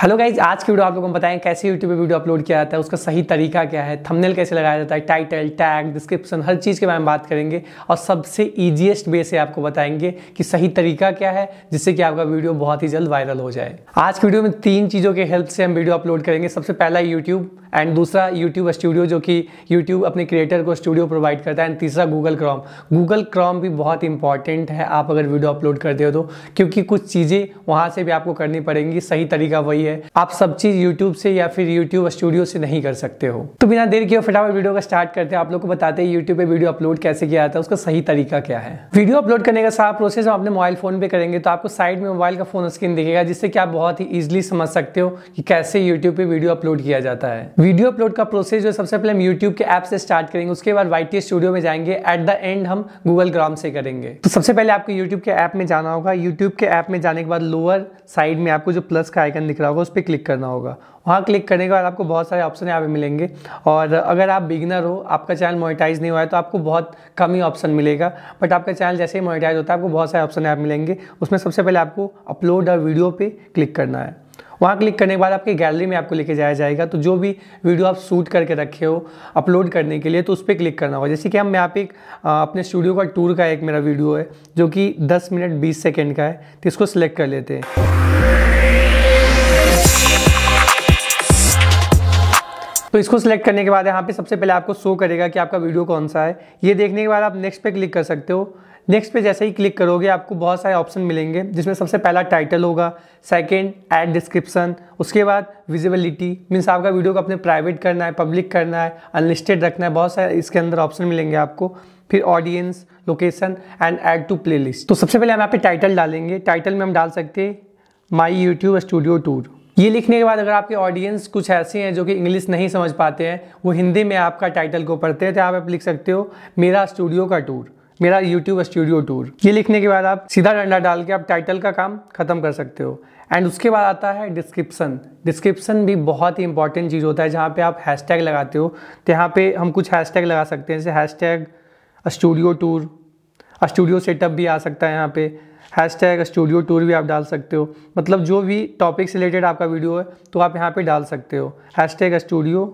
hello guys आज की video आप लोगों को बताएं कैसे यूट्यूब पे वीडियो अपलोड किया जाता है उसका सही तरीका क्या है थंबनेल कैसे लगाया जाता है टाइटल टैग डिस्क्रिप्शन हर चीज़ के बारे में बात करेंगे और सबसे ईजिएस्ट वे से आपको बताएंगे कि सही तरीका क्या है जिससे कि आपका वीडियो बहुत ही जल्द वायरल हो जाए आज की वीडियो में तीन चीज़ों के हेल्प से हम वीडियो अपलोड करेंगे सबसे पहला यूट्यूब एंड दूसरा यूट्यूब स्टूडियो जो कि यूट्यूब अपने क्रिएटर को स्टूडियो प्रोवाइड करता है एंड तीसरा गूगल क्रॉम गूगल क्रॉम भी बहुत इंपॉर्टेंट है आप अगर वीडियो अपलोड करते हो तो क्योंकि कुछ चीज़ें वहाँ से भी आपको करनी पड़ेंगी सही तरीका वही है आप सब चीज़ यूट्यूब से या फिर यूट्यूब स्टूडियो से नहीं कर सकते हो तो बिना देर किए फटाफट वीडियो का स्टार्ट करते हैं आप लोग को बताते हैं यूट्यूब पे वीडियो अपलोड कैसे किया जाता है उसका सही तरीका क्या है वीडियो अपलोड करने का सारा प्रोसेस आप अपने मोबाइल फोन पे करेंगे तो आपको साइड में मोबाइल का फोन स्क्रीन दिखेगा जिससे कि आप बहुत ही ईजिली समझ सकते हो कि कैसे यूट्यूब पे वीडियो अपलोड किया जाता है वीडियो अपलोड का प्रोसेस जो सबसे पहले हम यूट्यूब के ऐप से स्टार्ट करेंगे उसके बाद वाई टी स्टूडियो में जाएंगे एट द एंड हम गूगल ग्राम से करेंगे तो सबसे पहले आपको यूट्यूब के ऐप में जाना होगा यूट्यूब के ऐप में जाने के बाद लोअर साइड में आपको जो प्लस का आइकन दिख रहा होगा उस पर क्लिक करना होगा वहाँ क्लिक करने के बाद आपको बहुत सारे ऑप्शन यहाँ पे मिलेंगे और अगर आप बिगनर हो आपका चैनल मोनेटाइज नहीं हुआ है तो आपको बहुत कम ही ऑप्शन मिलेगा बट आपका चैनल जैसे ही मोनेटाइज होता है आपको बहुत सारे ऑप्शन यहाँ मिलेंगे उसमें सबसे पहले आपको अपलोड और वीडियो पे क्लिक करना है वहाँ क्लिक करने के बाद आपकी गैलरी में आपको लेके जाया जाएगा तो जो भी वीडियो आप शूट करके रखे हो अपलोड करने के लिए तो उस पर क्लिक करना होगा जैसे कि हम यहाँ पे एक अपने स्टूडियो का टूर का एक मेरा वीडियो है जो कि 10 मिनट 20 सेकेंड का है तो इसको सिलेक्ट कर लेते हैं तो इसको सिलेक्ट करने के बाद यहाँ पे सबसे पहले आपको शो करेगा कि आपका वीडियो कौन सा है ये देखने के बाद आप नेक्स्ट पे क्लिक कर सकते हो नेक्स्ट पे जैसे ही क्लिक करोगे आपको बहुत सारे ऑप्शन मिलेंगे जिसमें सबसे पहला टाइटल होगा सेकंड ऐड डिस्क्रिप्शन उसके बाद विजिबिलिटी मीन्स आपका वीडियो को अपने प्राइवेट करना है पब्लिक करना है अनलिस्टेड रखना है बहुत सारे इसके अंदर ऑप्शन मिलेंगे आपको फिर audience location and add to play तो सबसे पहले हम यहाँ पे टाइटल डालेंगे टाइटल में हम डाल सकते हैं माई यूट्यूब स्टूडियो टूर ये लिखने के बाद अगर आपके ऑडियंस कुछ ऐसे हैं जो कि इंग्लिश नहीं समझ पाते हैं वो हिंदी में आपका टाइटल को पढ़ते हैं तो आप लिख सकते हो मेरा स्टूडियो का टूर मेरा यूट्यूब स्टूडियो टूर ये लिखने के बाद आप सीधा डंडा डाल के आप टाइटल का काम खत्म कर सकते हो एंड उसके बाद आता है डिस्क्रिप्सन डिस्क्रिप्सन भी बहुत ही इंपॉर्टेंट चीज़ होता है जहाँ पे आप हैशटैग लगाते हो तो यहाँ पे हम कुछ हैशटैग लगा सकते हैं जैसे hashtag studio tour studio setup भी आ सकता है यहाँ पे हैश टैग स्टूडियो टूर भी आप डाल सकते हो मतलब जो भी टॉपिक से रिलेटेड आपका वीडियो है तो आप यहाँ पे डाल सकते हो hashtag studio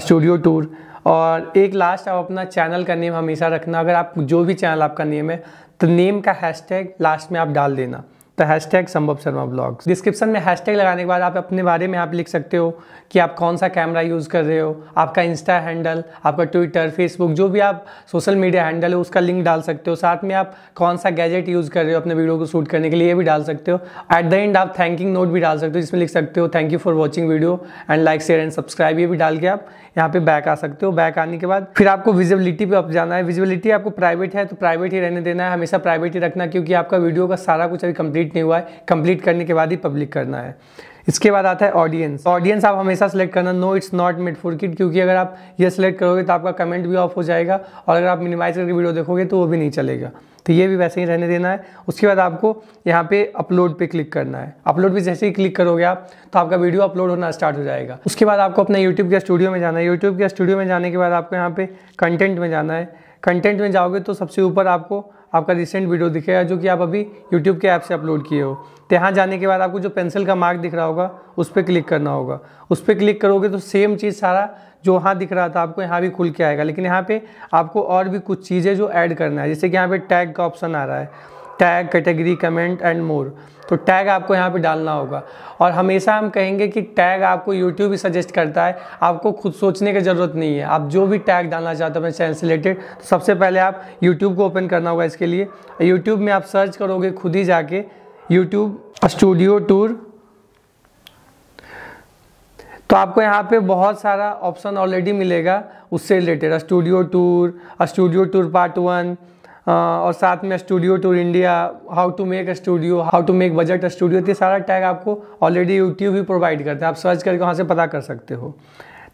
studio tour और एक लास्ट आप अपना चैनल का नेम हमेशा रखना अगर आप जो भी चैनल आपका नेम है तो नेम का हैशटैग लास्ट में आप डाल देना the hashtag Sambhav Sharma vlogs description में हैश टैग लगाने के बाद आप अपने बारे में आप लिख सकते हो कि आप कौन सा कैमरा यूज़ कर रहे हो आपका इंस्टा हैंडल आपका ट्विटर फेसबुक जो भी आप सोशल मीडिया हैंडल है उसका लिंक डाल सकते हो साथ में आप कौन सा गैजेट यूज़ कर रहे हो अपने वीडियो को शूट करने के लिए भी डाल सकते हो एट द एंड आप थैंकिंग नोट भी डाल सकते हो जिसमें लिख सकते हो thank you for watching video and like share and subscribe ये भी डाल के आप यहाँ पे बैक आ सकते हो बैक आने के बाद फिर आपको विजिबिलिटी पे अप जाना है विजिबिलिटी आपको प्राइवेट है तो प्राइवेट ही रहने देना है हमेशा प्राइवेट ही रखना क्योंकि आपका वीडियो का सारा कुछ अभी कंप्लीट कंप्लीट नहीं हुआ है कंप्लीट करने के बाद ही पब्लिक करना है इसके बाद आता है ऑडियंस ऑडियंस आप हमेशा सेलेक्ट करना no it's not made for kid क्योंकि अगर आप ये सेलेक्ट करोगे तो आपका कमेंट भी ऑफ हो जाएगा और अगर आप मिनिमाइज करके वीडियो देखोगे तो वो भी नहीं चलेगा तो ये भी वैसे ही रहने देना है उसके बाद आपको यहाँ पे अपलोड पे क्लिक करना है अपलोड पे जैसे ही क्लिक करोगे आप तो आपका वीडियो अपलोड होना स्टार्ट हो जाएगा उसके बाद आपको अपने यूट्यूब के स्टूडियो में जाना है यूट्यूब के स्टूडियो में जाने के बाद आपको यहाँ पे कंटेंट में जाना है कंटेंट में जाओगे तो सबसे ऊपर आपको आपका रिसेंट वीडियो दिखेगा जो कि आप अभी यूट्यूब के ऐप से अपलोड किए हो तो यहाँ जाने के बाद आपको जो पेंसिल का मार्क दिख रहा होगा उस पर क्लिक करना होगा उस पर क्लिक करोगे तो सेम चीज़ सारा जो वहाँ दिख रहा था आपको यहाँ भी खुल के आएगा लेकिन यहाँ पे आपको और भी कुछ चीज़ें जो ऐड करना है जैसे कि यहाँ पे टैग का ऑप्शन आ रहा है tag category comment and more तो टैग आपको यहाँ पे डालना होगा और हमेशा हम कहेंगे कि टैग आपको यूट्यूब ही सजेस्ट करता है आपको खुद सोचने की ज़रूरत नहीं है आप जो भी टैग डालना चाहते हो अपने चैनल से रिलेटेड तो सबसे पहले आप यूट्यूब को ओपन करना होगा इसके लिए यूट्यूब में आप सर्च करोगे खुद ही जाके यूट्यूब स्टूडियो टूर तो आपको यहाँ पे बहुत सारा ऑप्शन ऑलरेडी मिलेगा उससे related studio tour studio tour part one और साथ में studio tour India how to make a studio how to make budget a studio ये सारा टैग आपको ऑलरेडी यूट्यूब ही प्रोवाइड करता है आप सर्च करके वहाँ से पता कर सकते हो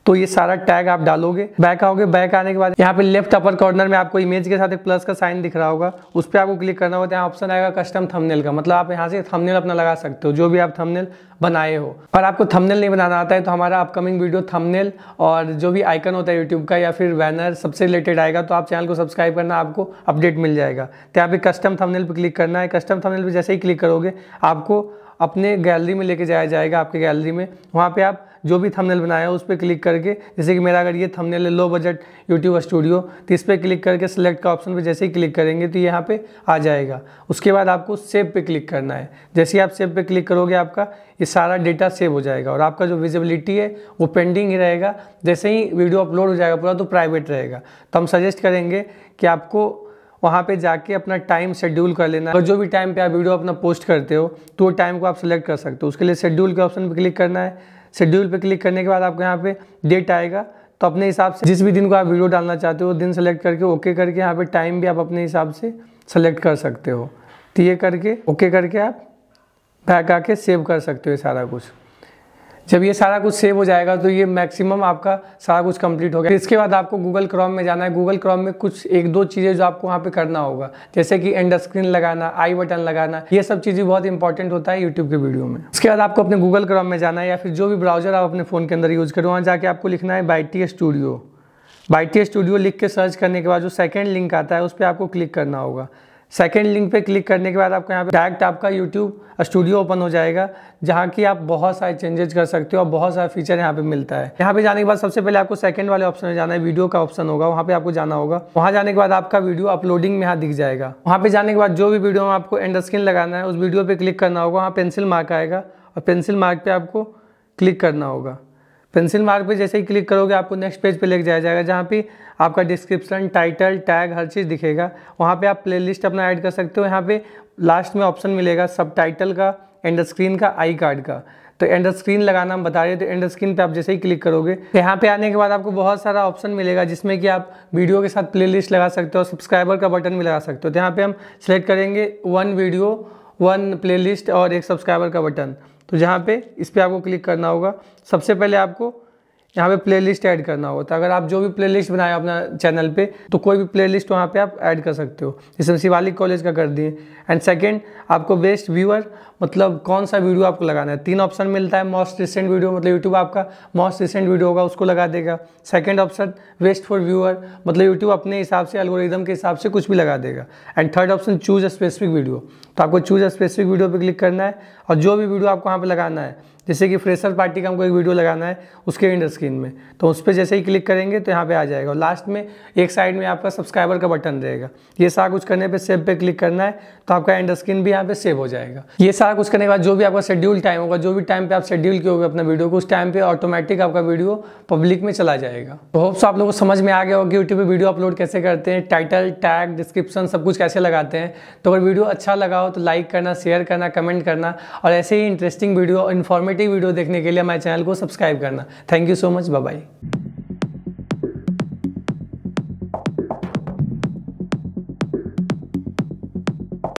तो ये सारा टैग आप डालोगे बैक आओगे बैक आने के बाद यहाँ पे लेफ्ट अपर कॉर्नर में आपको इमेज के साथ एक प्लस का साइन दिख रहा होगा उस पर आपको क्लिक करना होता है ऑप्शन आएगा कस्टम थमनेल का मतलब आप यहाँ से थमनेल अपना लगा सकते हो जो भी आप थमनेल बनाए हो पर आपको थमनेल नहीं बनाना आता है तो हमारा अपकमिंग वीडियो थमनेल और जो भी आइकन होता है यूट्यूब का या फिर बैनर सबसे रिलेटेड आएगा तो आप चैनल को सब्सक्राइब करना आपको अपडेट मिल जाएगा तो यहाँ पे कस्टम थमनेल पर क्लिक करना है कस्टम थमनेल पर जैसे ही क्लिक करोगे आपको अपने गैलरी में लेके जाया जाएगा आपके गैलरी में वहाँ पे आप जो भी थंबनेल बनाया उस पर क्लिक करके जैसे कि मेरा अगर ये थंबनेल है लो बजट यूट्यूब स्टूडियो तो इस पर क्लिक करके सेलेक्ट का ऑप्शन पर जैसे ही क्लिक करेंगे तो यहाँ पे आ जाएगा उसके बाद आपको सेव पे क्लिक करना है जैसे ही आप सेव पे क्लिक करोगे आपका ये सारा डेटा सेव हो जाएगा और आपका जो विजिबिलिटी है वो पेंडिंग ही रहेगा जैसे ही वीडियो अपलोड हो जाएगा पूरा तो प्राइवेट रहेगा तो हम सजेस्ट करेंगे कि आपको वहाँ पे जाके अपना टाइम शेड्यूल कर लेना और जो भी टाइम पे आप वीडियो अपना पोस्ट करते हो तो वो टाइम को आप सेलेक्ट कर सकते हो उसके लिए शेड्यूल के ऑप्शन पर क्लिक करना है शेड्यूल पे क्लिक करने के बाद आपको यहाँ पे डेट आएगा तो अपने हिसाब से जिस भी दिन को आप वीडियो डालना चाहते हो दिन सेलेक्ट करके ओके करके यहाँ पे टाइम भी आप अपने हिसाब से सेलेक्ट कर सकते हो तो ये करके ओके करके आप बैक आके सेव कर सकते हो सारा कुछ जब ये सारा कुछ सेव हो जाएगा तो ये मैक्सिमम आपका सारा कुछ कंप्लीट हो गया इसके बाद आपको गूगल क्रॉम में जाना है गूगल क्रॉम में कुछ एक दो चीज़ें जो आपको वहाँ पे करना होगा जैसे कि एंड स्क्रीन लगाना आई बटन लगाना ये सब चीज़ें बहुत इंपॉर्टेंट होता है यूट्यूब के वीडियो में उसके बाद आपको अपने गूगल क्रॉम में जाना है या फिर जो भी ब्राउजर आप अपने फ़ोन के अंदर यूज़ करें वहाँ जाके आपको लिखना है बाइटी स्टूडियो बाइटी स्टूडियो लिख के सर्च करने के बाद जो सेकेंड लिंक आता है उस पर आपको क्लिक करना होगा सेकेंड लिंक पे क्लिक करने के बाद आपको यहाँ पे डायरेक्ट आपका यूट्यूब स्टूडियो ओपन हो जाएगा जहाँ की आप बहुत सारे चेंजेस कर सकते हो और बहुत सारे फीचर यहाँ पे मिलता है यहाँ पे जाने के बाद सबसे पहले आपको सेकंड वाले ऑप्शन में जाना है वीडियो का ऑप्शन होगा वहाँ पे आपको जाना होगा वहाँ जाने के बाद आपका वीडियो अपलोडिंग में यहाँ दिख जाएगा वहाँ पे जाने के बाद जो भी वीडियो में आपको एंड स्क्रीन लगाना है उस वीडियो पर क्लिक करना होगा वहाँ पेंसिल मार्क आएगा और पेंसिल मार्क पर आपको क्लिक करना होगा पेंसिल मार्क पे जैसे ही क्लिक करोगे आपको नेक्स्ट पेज पे लेके जाया जाएगा जहाँ पे आपका डिस्क्रिप्शन टाइटल टैग हर चीज़ दिखेगा वहाँ पे आप प्लेलिस्ट अपना ऐड कर सकते हो यहाँ पे लास्ट में ऑप्शन मिलेगा सब टाइटल का एंड स्क्रीन का आई कार्ड का तो एंड स्क्रीन लगाना हम बता रहे हैं तो एंड स्क्रीन पे आप जैसे ही क्लिक करोगे तो यहाँ पे आने के बाद आपको बहुत सारा ऑप्शन मिलेगा जिसमें कि आप वीडियो के साथ प्लेलिस्ट लगा सकते हो सब्सक्राइबर का बटन भी लगा सकते हो तो यहाँ पे हम सेलेक्ट करेंगे वन वीडियो वन प्लेलिस्ट और एक सब्सक्राइबर का बटन तो जहाँ पे इस पर आपको क्लिक करना होगा सबसे पहले आपको यहाँ पे प्लेलिस्ट ऐड करना होता है अगर आप जो भी प्लेलिस्ट बनाए अपना चैनल पे तो कोई भी प्लेलिस्ट वहाँ पे आप ऐड कर सकते हो जिसमें शिवालिक कॉलेज का कर दिए एंड सेकंड आपको बेस्ट व्यूअर मतलब कौन सा वीडियो आपको लगाना है तीन ऑप्शन मिलता है मोस्ट रिसेंट वीडियो मतलब यूट्यूब आपका मोस्ट रिसेंट वीडियो होगा उसको लगा देगा second option best for viewer मतलब यूट्यूब अपने हिसाब से एल्गोरिदम के हिसाब से कुछ भी लगा देगा and third option choose specific video तो आपको चूज स्पेसिफिक वीडियो पर क्लिक करना है और जो भी वीडियो आपको वहाँ पर लगाना है जैसे कि फ्रेशर पार्टी का हमको एक वीडियो लगाना है उसके इंडर स्क्रीन में तो उस पर जैसे ही क्लिक करेंगे तो यहाँ पे आ जाएगा और लास्ट में एक साइड में आपका सब्सक्राइबर का बटन रहेगा ये सारा कुछ करने पे सेव पे क्लिक करना है तो आपका इंडर स्क्रीन भी यहाँ पे सेव हो जाएगा ये सारा कुछ करने के बाद जो भी आपका शेड्यूल टाइम होगा जो भी टाइम पर आप शेड्यूल किए अपना वीडियो को उस टाइम पर ऑटोमेटिक आपका वीडियो पब्लिक में चला जाएगा तो होप्स आप लोगों को समझ में आ गया होगा कि यूट्यूब पर वीडियो अपलोड कैसे करते हैं टाइटल टैग डिस्क्रिप्शन सब कुछ कैसे लगाते हैं तो अगर वीडियो अच्छा लगा हो तो लाइक करना शेयर करना कमेंट करना और ऐसे ही इंटरेस्टिंग वीडियो इन्फॉर्मेट वीडियो देखने के लिए हमारे चैनल को सब्सक्राइब करना thank you so much bye